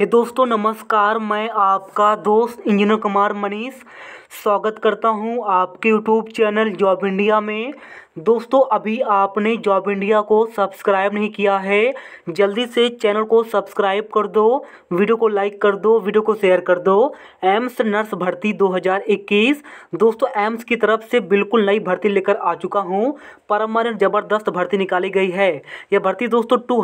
हे दोस्तों नमस्कार मैं आपका दोस्त इंजीनियर कुमार मनीष स्वागत करता हूं आपके यूट्यूब चैनल जॉब इंडिया में दोस्तों अभी आपने जॉब इंडिया को सब्सक्राइब नहीं किया है जल्दी से चैनल को सब्सक्राइब कर दो वीडियो को लाइक कर दो वीडियो को शेयर कर दो एम्स नर्स भर्ती 2021 दोस्तों एम्स की तरफ से बिल्कुल नई भर्ती लेकर आ चुका हूं परमानेंट ज़बरदस्त भर्ती निकाली गई है यह भर्ती दोस्तों टू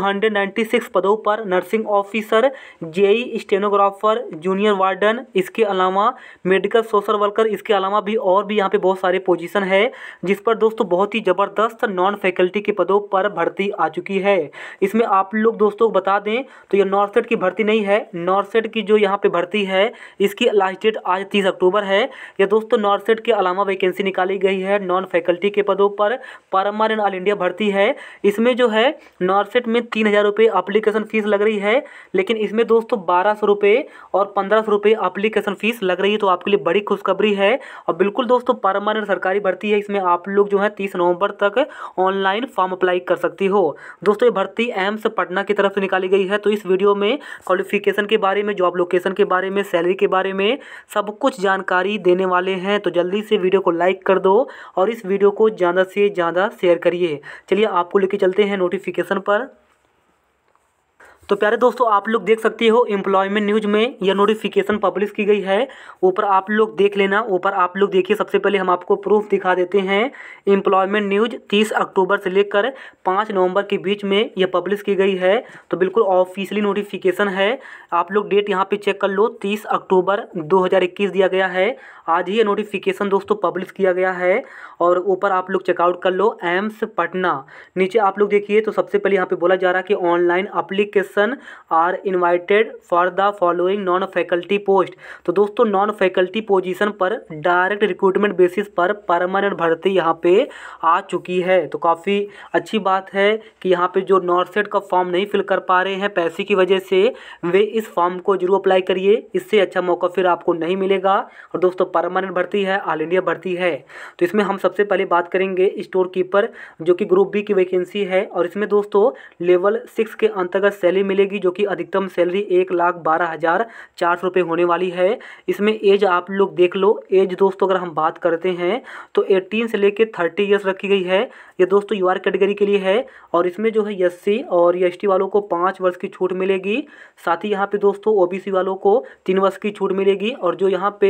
पदों पर nursing officer JE stenographer junior warden इसके अलावा मेडिकल सोशल वर्क छोड़कर इसके अलावा भी और भी यहाँ पे बहुत सारे पोजीशन है जिस पर दोस्तों बहुत ही ज़बरदस्त नॉन फैकल्टी के पदों पर भर्ती आ चुकी है इसमें आप लोग दोस्तों बता दें तो ये नॉर्थसेट की भर्ती नहीं है नॉर्थसेट की जो यहाँ पे भर्ती है इसकी लास्ट डेट आज तीस अक्टूबर है या दोस्तों नॉर्थसेट के अलावा वैकेंसी निकाली गई है नॉन फैकल्टी के पदों पर परमानेंट ऑल इंडिया भर्ती है इसमें जो है नॉर्थसेट में तीन हज़ार रुपये अप्लीकेशन फ़ीस लग रही है लेकिन इसमें दोस्तों बारह सौ रुपये और पंद्रह सौ रुपये अप्लीकेशन फ़ीस लग रही है तो आपके लिए बड़ी खुशखबरी ज़रूरी है और बिल्कुल दोस्तों परमानेंट सरकारी भर्ती है इसमें आप लोग जो है तीस नवंबर तक ऑनलाइन फॉर्म अप्लाई कर सकती हो दोस्तों ये भर्ती एम्स पटना की तरफ से निकाली गई है तो इस वीडियो में क्वालिफिकेशन के बारे में जॉब लोकेशन के बारे में सैलरी के बारे में सब कुछ जानकारी देने वाले हैं तो जल्दी से वीडियो को लाइक कर दो और इस वीडियो को ज़्यादा से ज़्यादा शेयर करिए चलिए आपको लेके चलते हैं नोटिफिकेशन पर तो प्यारे दोस्तों आप लोग देख सकते हो एम्प्लॉयमेंट न्यूज में यह नोटिफिकेशन पब्लिश की गई है ऊपर आप लोग देख लेना ऊपर आप लोग देखिए सबसे पहले हम आपको प्रूफ दिखा देते हैं एम्प्लॉयमेंट न्यूज तीस अक्टूबर से लेकर पाँच नवंबर के बीच में यह पब्लिश की गई है तो बिल्कुल ऑफिशियली नोटिफिकेशन है आप लोग डेट यहाँ पर चेक कर लो तीस अक्टूबर दो दिया गया है आज ये नोटिफिकेशन दोस्तों पब्लिश किया गया है और ऊपर आप लोग चेकआउट कर लो एम्स पटना नीचे आप लोग देखिए तो सबसे पहले यहाँ पे बोला जा रहा है कि online application are invited for the following non faculty post तो दोस्तों नॉन फैकल्टी पोजिशन पर डायरेक्ट रिक्रूटमेंट बेसिस पर परमानेंट भर्ती यहाँ पे आ चुकी है तो काफ़ी अच्छी बात है कि यहाँ पे जो नॉर्थ सेट का फॉर्म नहीं फिल कर पा रहे हैं पैसे की वजह से वे इस फॉर्म को जरूर अप्लाई करिए इससे अच्छा मौका फिर आपको नहीं मिलेगा और दोस्तों परमानेंट भर्ती है ऑल इंडिया भर्ती है तो इसमें हम सबसे पहले बात करेंगे स्टोर कीपर जो कि ग्रुप बी की वैकेंसी है और इसमें दोस्तों लेवल सिक्स के अंतर्गत सैलरी मिलेगी जो कि अधिकतम सैलरी एक लाख बारह हज़ार चार सौ रुपये होने वाली है इसमें एज आप लोग देख लो एज दोस्तों अगर हम बात करते हैं तो एटीन से लेकर थर्टी ईयर्स रखी गई है ये दोस्तों यू कैटेगरी के लिए है और इसमें जो है एस और एस वालों को पाँच वर्ष की छूट मिलेगी साथ ही यहाँ पे दोस्तों ओ वालों को तीन वर्ष की छूट मिलेगी और जो यहाँ पे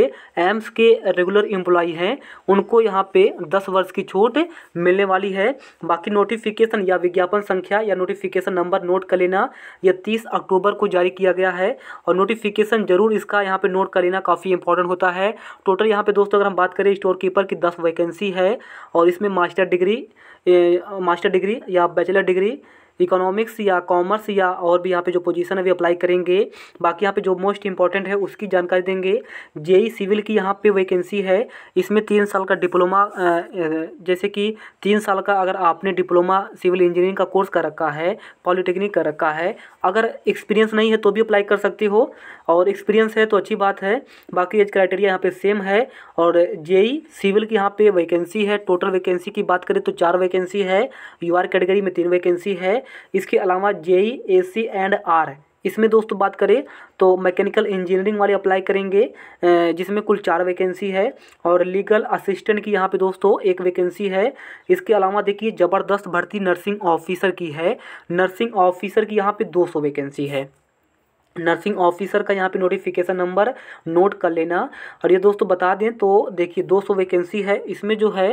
एम्स के रेगुलर एम्प्लॉई हैं उनको यहाँ पे दस वर्ष की छूट मिलने वाली है बाकी नोटिफिकेशन या विज्ञापन संख्या या नोटिफिकेशन नंबर नोट कर लेना यह तीस अक्टूबर को जारी किया गया है और नोटिफिकेशन जरूर इसका यहाँ पर नोट कर लेना काफ़ी इंपॉर्टेंट होता है टोटल यहाँ पर दोस्तों अगर हम बात करें स्टोर कीपर की दस वैकेंसी है और इसमें मास्टर डिग्री मास्टर डिग्री या बैचलर डिग्री इकोनॉमिक्स या कॉमर्स या और भी यहाँ पे जो पोजीशन है वे अप्लाई करेंगे बाकी यहाँ पे जो मोस्ट इंपॉर्टेंट है उसकी जानकारी देंगे जेई सिविल की यहाँ पे वैकेंसी है इसमें तीन साल का डिप्लोमा जैसे कि तीन साल का अगर आपने डिप्लोमा सिविल इंजीनियरिंग का कोर्स कर रखा है पॉलिटेक्निक कर रखा है अगर एक्सपीरियंस नहीं है तो भी अप्लाई कर सकती हो और एक्सपीरियंस है तो अच्छी बात है बाकी एज क्राइटेरिया यहाँ पर सेम है और जेई सिविल की यहाँ पर वैकेंसी है टोटल वैकेंसी की बात करें तो चार वैकेंसी है यू आर कैटेगरी में तीन वैकेंसी है इसके अलावा JE A C and R इसमें दोस्तों बात करें तो मैकेनिकल इंजीनियरिंग वाले अप्लाई करेंगे जिसमें कुल चार वैकेंसी है और लीगल असिस्टेंट की यहाँ पे दोस्तों एक वैकेंसी है इसके अलावा देखिए ज़बरदस्त भर्ती नर्सिंग ऑफिसर की है नर्सिंग ऑफिसर की यहाँ पे 200 वैकेंसी है नर्सिंग ऑफिसर का यहाँ पे नोटिफिकेशन नंबर नोट कर लेना और ये दोस्तों बता दें तो देखिए 200 वैकेंसी है इसमें जो है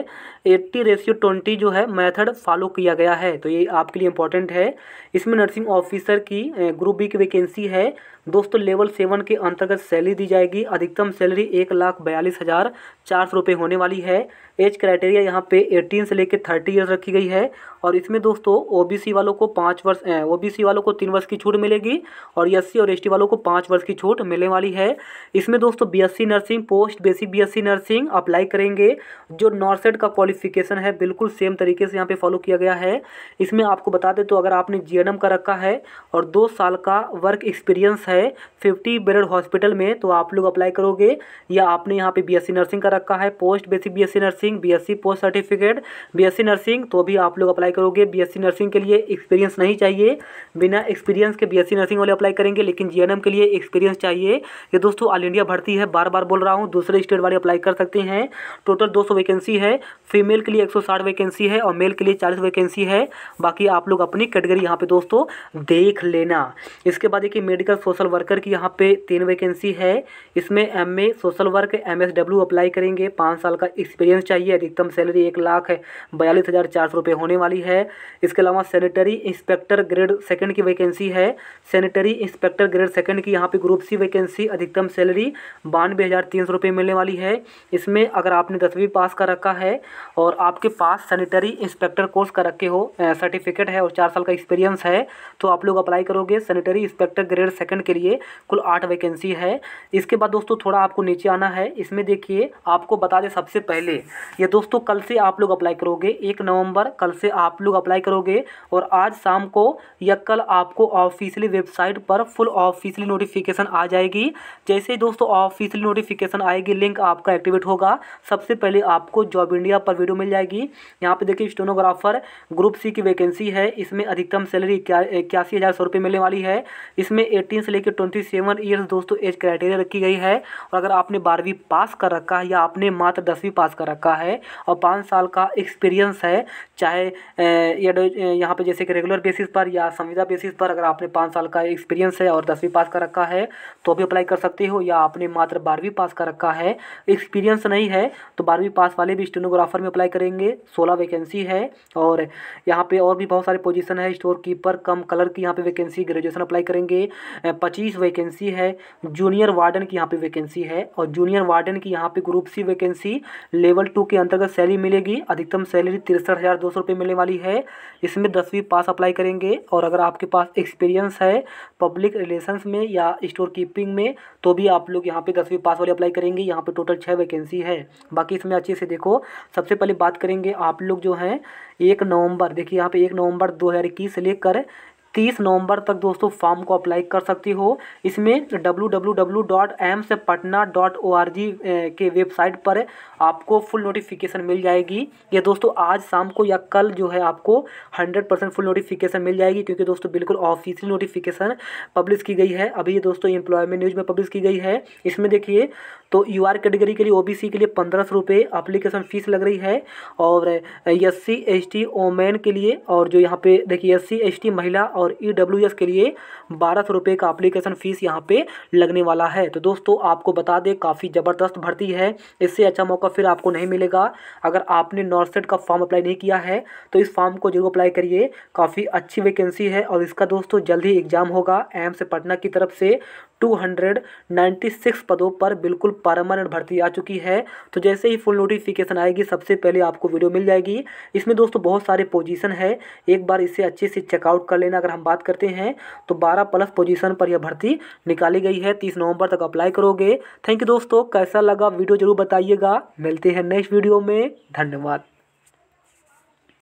80 रेशियो 20 जो है मेथड फॉलो किया गया है तो ये आपके लिए इंपॉर्टेंट है इसमें नर्सिंग ऑफिसर की ग्रुप बी की वैकेंसी है दोस्तों लेवल सेवन के अंतर्गत सैलरी दी जाएगी अधिकतम सैलरी एक लाख बयालीस हज़ार चार सौ रुपये होने वाली है एज क्राइटेरिया यहाँ पे 18 से लेकर 30 ईयर्स रखी गई है और इसमें दोस्तों ओबीसी वालों को पाँच वर्ष ओबीसी वालों को तीन वर्ष की छूट मिलेगी और एससी और एसटी वालों को पाँच वर्ष की छूट मिलने वाली है इसमें दोस्तों BSc nursing post basic BSc nursing apply करेंगे जो नॉर्सेट का क्वालिफिकेशन है बिल्कुल सेम तरीके से यहाँ पर फॉलो किया गया है इसमें आपको बता दें तो अगर आपने जी का रखा है और दो साल का वर्क एक्सपीरियंस है फिफ्टी बेडेड हॉस्पिटल में तो आप लोग अप्लाई करोगे या आपने यहाँ पर बी नर्सिंग का रखा है post basic B nursing nursing BSc post certificate BSc nursing तो भी आप लोग अप्लाई करोगे बीएससी नर्सिंग के लिए एक्सपीरियंस नहीं चाहिए बिना एक्सपीरियंस के बीएससी नर्सिंग वाले अप्लाई करेंगे लेकिन जीएनएम के लिए एक्सपीरियंस चाहिए ये दोस्तों ऑल इंडिया भर्ती है बार बार बोल रहा हूँ दूसरे स्टेट वाले अप्लाई कर सकते हैं टोटल दो वैकेंसी है फीमेल के लिए एक वैकेंसी है और मेल के लिए चालीस वैकेंसी है बाकी आप लोग अपनी कैटेगरी यहाँ पर दोस्तों देख लेना इसके बाद देखिए मेडिकल सोशल वर्कर की यहाँ पर तीन वैकेंसी है इसमें M social work M apply करेंगे पाँच साल का एक्सपीरियंस चाहिए अधिकतम सैलरी एक लाख बयालीस हज़ार चार सौ रुपये होने वाली है इसके अलावा सैनिटरी इंस्पेक्टर ग्रेड सेकंड की वैकेंसी है सैनिटरी इंस्पेक्टर ग्रेड सेकंड की यहाँ पे ग्रुप सी वैकेंसी अधिकतम सैलरी बानवे हज़ार तीन सौ रुपये मिलने वाली है इसमें अगर आपने दसवीं पास कर रखा है और आपके पास सैनिटरी इंस्पेक्टर कोर्स कर रखे हो सर्टिफिकेट है और चार साल का एक्सपीरियंस है तो आप लोग अप्लाई करोगे सैनिटरी इंस्पेक्टर ग्रेड सेकेंड के लिए कुल आठ वैकेंसी है इसके बाद दोस्तों थोड़ा आपको नीचे आना है इसमें देखिए आपको बता दें सबसे पहले ये दोस्तों कल से आप लोग अप्लाई करोगे एक नवंबर कल से आप लोग अप्लाई करोगे और आज शाम को या कल आपको ऑफिशियली वेबसाइट पर फुल ऑफिशियली नोटिफिकेशन आ जाएगी जैसे ही दोस्तों ऑफिशियली नोटिफिकेशन आएगी लिंक आपका एक्टिवेट होगा सबसे पहले आपको जॉब इंडिया पर वीडियो मिल जाएगी यहाँ पर देखिए स्टोनोग्राफर ग्रुप सी की वैकेंसी है इसमें अधिकतम सैलरी इक्यासी हज़ार सौ रुपये मिलने वाली है इसमें एटीन से लेकर ट्वेंटी सेवन ईयर्स दोस्तों एज क्राइटेरिया रखी गई है और अगर आपने बारहवीं पास कर रखा है या आपने मात्र दसवीं पास कर रखा है है और पाँच साल का एक्सपीरियंस है चाहे यहाँ पे जैसे कि रेगुलर बेसिस पर या संविदा बेसिस पर अगर आपने पाँच साल का एक्सपीरियंस है और दसवीं पास कर रखा है तो भी अप्लाई कर सकते हो या आपने मात्र बारहवीं पास कर रखा है एक्सपीरियंस नहीं है तो बारहवीं पास वाले भी स्टेनोग्राफर में अप्लाई करेंगे सोलह वैकेंसी है और यहाँ पर और भी बहुत सारे पोजिशन है स्टोर कीपर कम कलर की यहाँ पर वैकेंसी ग्रेजुएसन अप्लाई करेंगे पच्चीस वैकेंसी है जूनियर वार्डन की यहाँ पर वैकेंसी है और जूनियर वार्डन की यहाँ पर group C vacancy level two के अंतर्गत सैलरी मिलेगी अधिकतम सैलरी तिरसठ हज़ार दो सौ रुपये मिलने वाली है इसमें दसवीं पास अप्लाई करेंगे और अगर आपके पास एक्सपीरियंस है पब्लिक रिलेशंस में या स्टोर कीपिंग में तो भी आप लोग यहाँ पे दसवीं पास वाली अप्लाई करेंगे यहाँ पे टोटल छः वैकेंसी है बाकी इसमें अच्छे से देखो सबसे पहले बात करेंगे आप लोग जो हैं एक नवंबर देखिए यहाँ पे एक नवंबर 2021 से लेकर तीस नवंबर तक दोस्तों फॉर्म को अप्लाई कर सकती हो इसमें W W W dot AIIMS Patna dot O R G के वेबसाइट पर आपको फुल नोटिफिकेशन मिल जाएगी ये दोस्तों आज शाम को या कल जो है आपको हंड्रेड परसेंट फुल नोटिफिकेशन मिल जाएगी क्योंकि दोस्तों बिल्कुल ऑफिशियल नोटिफिकेशन पब्लिश की गई है अभी ये दोस्तों एम्प्लॉयमेंट न्यूज़ में पब्लिश की गई है इसमें देखिए तो यू आर कैटेगरी के लिए ओ बी सी के लिए पंद्रह सौ रुपये अप्लीकेशन फ़ीस लग रही है और S C S T women के लिए और जो यहाँ पे देखिए एस सी एस टी महिला और और ई e के लिए बारह सौ रुपये का अप्लीकेशन फ़ीस यहाँ पे लगने वाला है तो दोस्तों आपको बता दें काफ़ी ज़बरदस्त भर्ती है इससे अच्छा मौका फिर आपको नहीं मिलेगा अगर आपने नॉर्थ का फॉर्म अप्लाई नहीं किया है तो इस फॉर्म को जरूर अप्लाई करिए काफ़ी अच्छी वैकेंसी है और इसका दोस्तों जल्द ही एग्ज़ाम होगा एम्स पटना की तरफ से 296 पदों पर बिल्कुल परमानेंट भर्ती आ चुकी है तो जैसे ही फुल नोटिफिकेशन आएगी सबसे पहले आपको वीडियो मिल जाएगी इसमें दोस्तों बहुत सारे पोजीशन है एक बार इसे अच्छे से चेकआउट कर लेना अगर हम बात करते हैं तो 12 प्लस पोजीशन पर यह भर्ती निकाली गई है 30 नवंबर तक अप्लाई करोगे थैंक यू दोस्तों कैसा लगा वीडियो जरूर बताइएगा मिलते हैं नेक्स्ट वीडियो में धन्यवाद